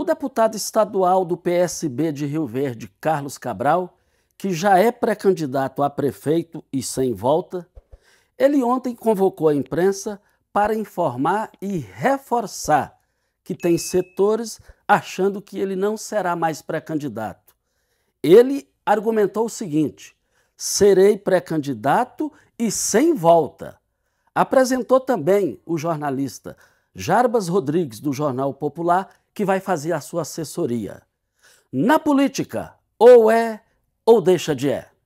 O deputado estadual do PSB de Rio Verde, Carlos Cabral, que já é pré-candidato a prefeito e sem volta, ele ontem convocou a imprensa para informar e reforçar que tem setores achando que ele não será mais pré-candidato. Ele argumentou o seguinte: serei pré-candidato e sem volta. Apresentou também o jornalista Jarbas Rodrigues, do Jornal Popular, que vai fazer a sua assessoria. Na política, ou é ou deixa de é.